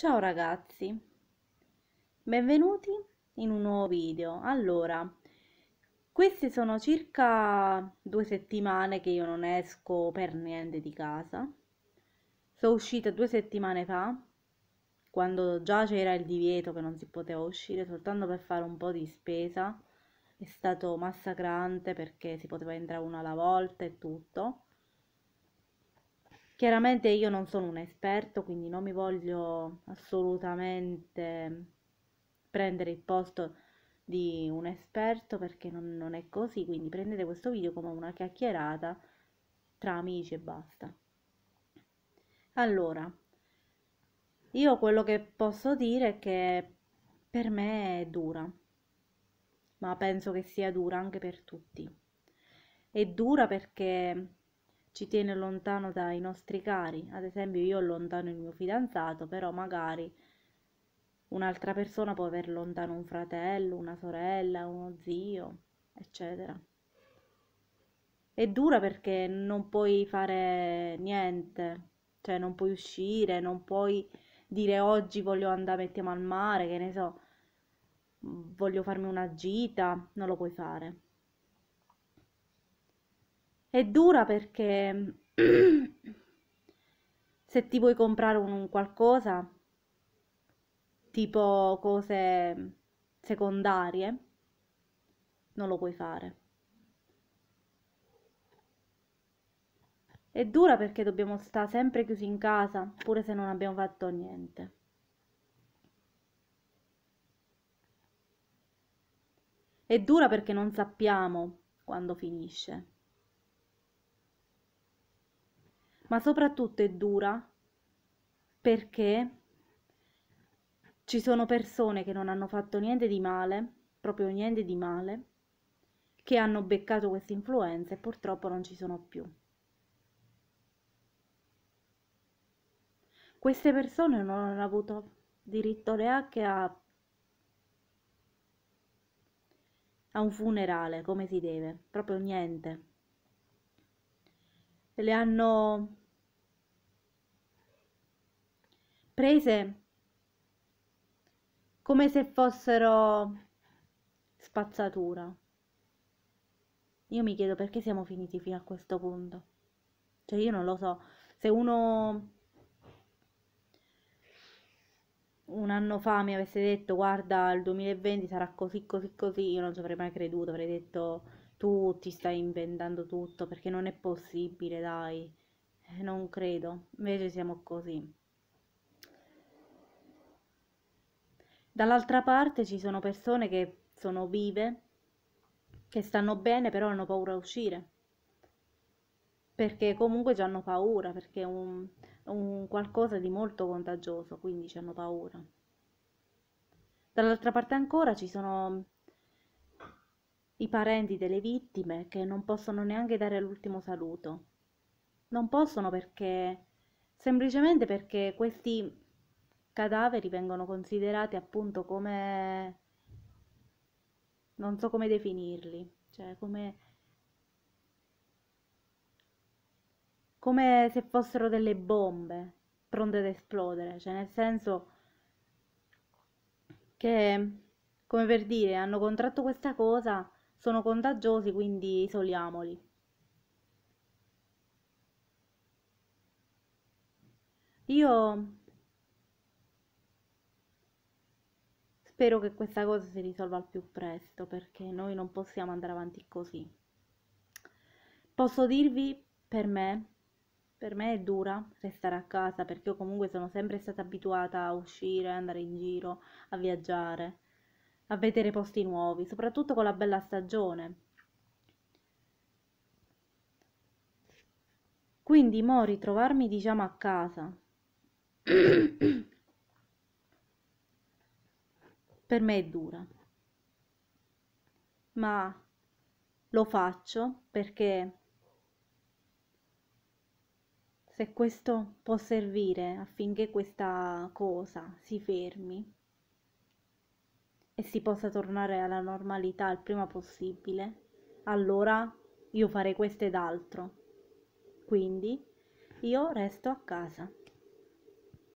Ciao ragazzi, benvenuti in un nuovo video. Allora, queste sono circa due settimane che io non esco per niente di casa. Sono uscita due settimane fa, quando già c'era il divieto che non si poteva uscire soltanto per fare un po' di spesa. È stato massacrante perché si poteva entrare una alla volta e tutto. Chiaramente io non sono un esperto, quindi non mi voglio assolutamente prendere il posto di un esperto perché non, non è così, quindi prendete questo video come una chiacchierata tra amici e basta. Allora, io quello che posso dire è che per me è dura, ma penso che sia dura anche per tutti. È dura perché ci tiene lontano dai nostri cari. Ad esempio io ho lontano il mio fidanzato, però magari un'altra persona può aver lontano un fratello, una sorella, uno zio, eccetera. È dura perché non puoi fare niente, cioè non puoi uscire, non puoi dire oggi voglio andare, mettiamo al mare, che ne so, voglio farmi una gita, non lo puoi fare. È dura perché se ti vuoi comprare un qualcosa, tipo cose secondarie, non lo puoi fare. È dura perché dobbiamo stare sempre chiusi in casa, pure se non abbiamo fatto niente. È dura perché non sappiamo quando finisce. ma soprattutto è dura perché ci sono persone che non hanno fatto niente di male, proprio niente di male, che hanno beccato questa influenza e purtroppo non ci sono più. Queste persone non hanno avuto diritto neanche a, a un funerale come si deve, proprio niente. Le hanno prese come se fossero spazzatura. Io mi chiedo perché siamo finiti fino a questo punto. Cioè io non lo so, se uno un anno fa mi avesse detto guarda il 2020 sarà così così così, io non ci avrei mai creduto, avrei detto tu ti stai inventando tutto perché non è possibile, dai. Eh, non credo, invece siamo così. Dall'altra parte ci sono persone che sono vive, che stanno bene, però hanno paura a uscire. Perché comunque ci hanno paura, perché è un, un qualcosa di molto contagioso, quindi ci hanno paura. Dall'altra parte ancora ci sono i parenti delle vittime che non possono neanche dare l'ultimo saluto. Non possono perché, semplicemente perché questi cadaveri vengono considerati appunto come non so come definirli, cioè come come se fossero delle bombe pronte ad esplodere, cioè nel senso che come per dire, hanno contratto questa cosa, sono contagiosi, quindi isoliamoli. Io Spero che questa cosa si risolva al più presto perché noi non possiamo andare avanti così. Posso dirvi per me, per me è dura restare a casa perché io comunque sono sempre stata abituata a uscire, andare in giro, a viaggiare, a vedere posti nuovi, soprattutto con la bella stagione. Quindi mo ritrovarmi diciamo a casa per me è dura, ma lo faccio perché se questo può servire affinché questa cosa si fermi e si possa tornare alla normalità il prima possibile, allora io farei questo ed altro. Quindi io resto a casa.